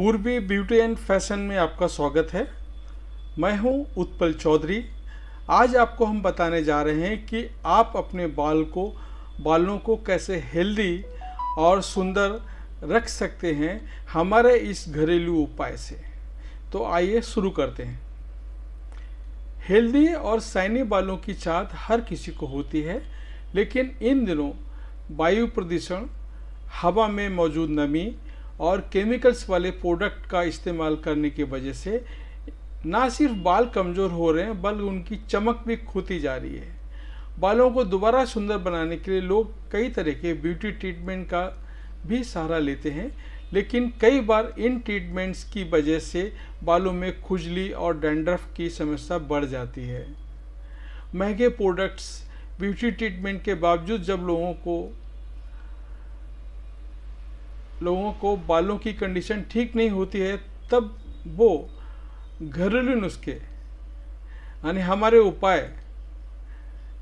पूर्वी beauty and fashion में आपका स्वागत है मैं हूं उत्पल चौधरी आज आपको हम बताने जा रहे हैं कि आप अपने बाल को बालों को कैसे हेल्दी और सुंदर रख सकते हैं हमारे इस घरेलू उपाय से तो आइए शुरू करते हैं हेल्दी और सैनी बालों की चाहत हर किसी को होती है लेकिन इन दिनों वायु प्रदूषण हवा में मौजूद नमी और केमिकल्स वाले प्रोडक्ट का इस्तेमाल करने की वजह से ना सिर्फ बाल कमज़ोर हो रहे हैं बल्कि उनकी चमक भी खोती जा रही है बालों को दोबारा सुंदर बनाने के लिए लोग कई तरह के ब्यूटी ट्रीटमेंट का भी सहारा लेते हैं लेकिन कई बार इन ट्रीटमेंट्स की वजह से बालों में खुजली और डेंड्रफ की समस्या बढ़ जाती है महंगे प्रोडक्ट्स ब्यूटी ट्रीटमेंट के बावजूद जब लोगों को लोगों को बालों की कंडीशन ठीक नहीं होती है तब वो घरेलू नुस्खे यानी हमारे उपाय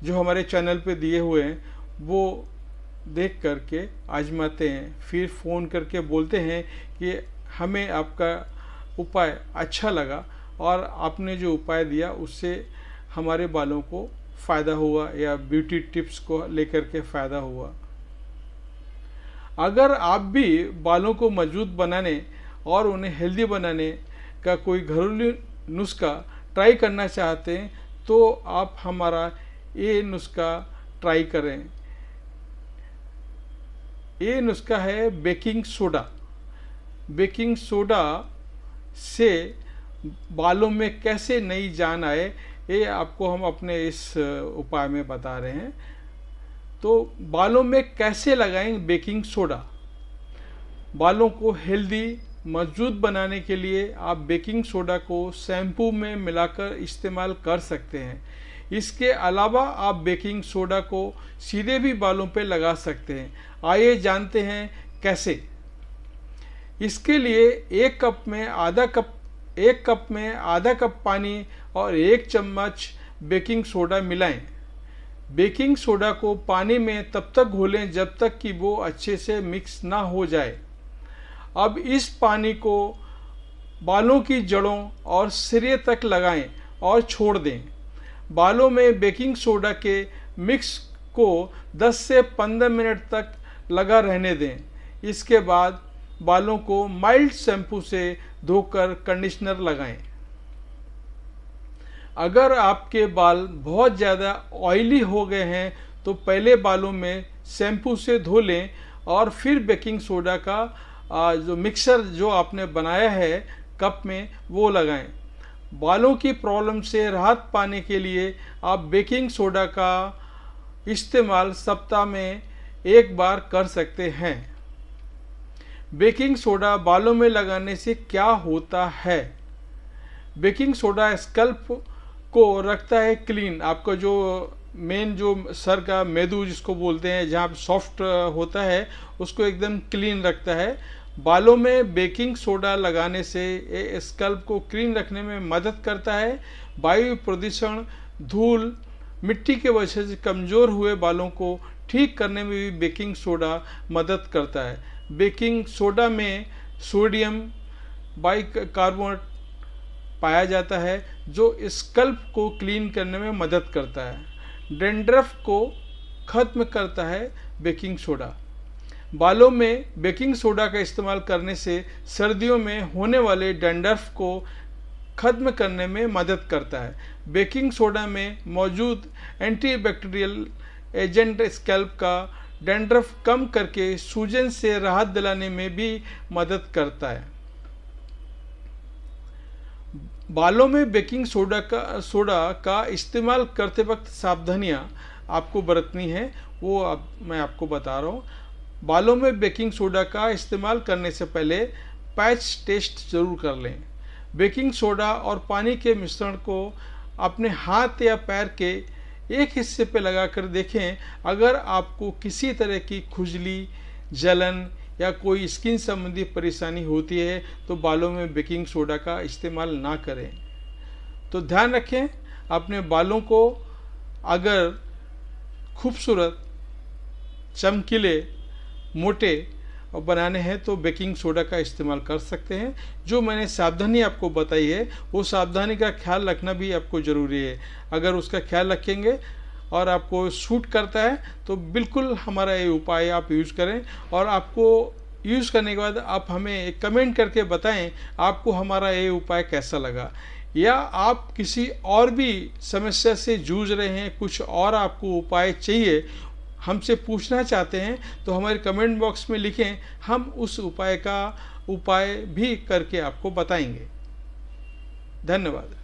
जो हमारे चैनल पे दिए हुए हैं वो देख करके आजमाते हैं फिर फ़ोन करके बोलते हैं कि हमें आपका उपाय अच्छा लगा और आपने जो उपाय दिया उससे हमारे बालों को फ़ायदा हुआ या ब्यूटी टिप्स को लेकर के फ़ायदा हुआ अगर आप भी बालों को मजबूत बनाने और उन्हें हेल्दी बनाने का कोई घरेलू नुस्खा ट्राई करना चाहते हैं तो आप हमारा ये नुस्खा ट्राई करें ये नुस्खा है बेकिंग सोडा बेकिंग सोडा से बालों में कैसे नई जान आए ये आपको हम अपने इस उपाय में बता रहे हैं तो बालों में कैसे लगाएं बेकिंग सोडा बालों को हेल्दी मजबूत बनाने के लिए आप बेकिंग सोडा को शैम्पू में मिलाकर इस्तेमाल कर सकते हैं इसके अलावा आप बेकिंग सोडा को सीधे भी बालों पर लगा सकते हैं आइए जानते हैं कैसे इसके लिए एक कप में आधा कप एक कप में आधा कप पानी और एक चम्मच बेकिंग सोडा मिलाएं बेकिंग सोडा को पानी में तब तक घोलें जब तक कि वो अच्छे से मिक्स ना हो जाए अब इस पानी को बालों की जड़ों और सिरे तक लगाएं और छोड़ दें बालों में बेकिंग सोडा के मिक्स को 10 से 15 मिनट तक लगा रहने दें इसके बाद बालों को माइल्ड शैम्पू से धोकर कंडीशनर लगाएं अगर आपके बाल बहुत ज़्यादा ऑयली हो गए हैं तो पहले बालों में शैम्पू से धो लें और फिर बेकिंग सोडा का जो मिक्सर जो आपने बनाया है कप में वो लगाएं बालों की प्रॉब्लम से राहत पाने के लिए आप बेकिंग सोडा का इस्तेमाल सप्ताह में एक बार कर सकते हैं बेकिंग सोडा बालों में लगाने से क्या होता है बेकिंग सोडा स्कल्प को रखता है क्लीन आपका जो मेन जो सर का मेदू जिसको बोलते हैं जहाँ सॉफ्ट होता है उसको एकदम क्लीन रखता है बालों में बेकिंग सोडा लगाने से ये स्कल्प को क्लीन रखने में मदद करता है वायु प्रदूषण धूल मिट्टी के वजह से कमज़ोर हुए बालों को ठीक करने में भी बेकिंग सोडा मदद करता है बेकिंग सोडा में सोडियम बाइक कार्बोनेट पाया जाता है जो स्कल्प को क्लीन करने में मदद करता है डेंड्रफ को ख़त्म करता है बेकिंग सोडा बालों में बेकिंग सोडा का इस्तेमाल करने से सर्दियों में होने वाले डेंड्रफ को ख़त्म करने में मदद करता है बेकिंग सोडा में मौजूद एंटीबैक्टीरियल एजेंट स्कैल्प का डेंड्रफ कम करके सूजन से राहत दिलाने में भी मदद करता है बालों में बेकिंग सोडा का सोडा का इस्तेमाल करते वक्त सावधानियाँ आपको बरतनी है वो आप मैं आपको बता रहा हूँ बालों में बेकिंग सोडा का इस्तेमाल करने से पहले पैच टेस्ट ज़रूर कर लें बेकिंग सोडा और पानी के मिश्रण को अपने हाथ या पैर के एक हिस्से पर लगाकर देखें अगर आपको किसी तरह की खुजली जलन या कोई स्किन संबंधी परेशानी होती है तो बालों में बेकिंग सोडा का इस्तेमाल ना करें तो ध्यान रखें अपने बालों को अगर खूबसूरत चमकीले मोटे और बनाने हैं तो बेकिंग सोडा का इस्तेमाल कर सकते हैं जो मैंने सावधानी आपको बताई है वो सावधानी का ख्याल रखना भी आपको ज़रूरी है अगर उसका ख्याल रखेंगे और आपको सूट करता है तो बिल्कुल हमारा ये उपाय आप यूज़ करें और आपको यूज़ करने के बाद आप हमें एक कमेंट करके बताएं आपको हमारा ये उपाय कैसा लगा या आप किसी और भी समस्या से जूझ रहे हैं कुछ और आपको उपाय चाहिए हमसे पूछना चाहते हैं तो हमारे कमेंट बॉक्स में लिखें हम उस उपाय का उपाय भी करके आपको बताएंगे धन्यवाद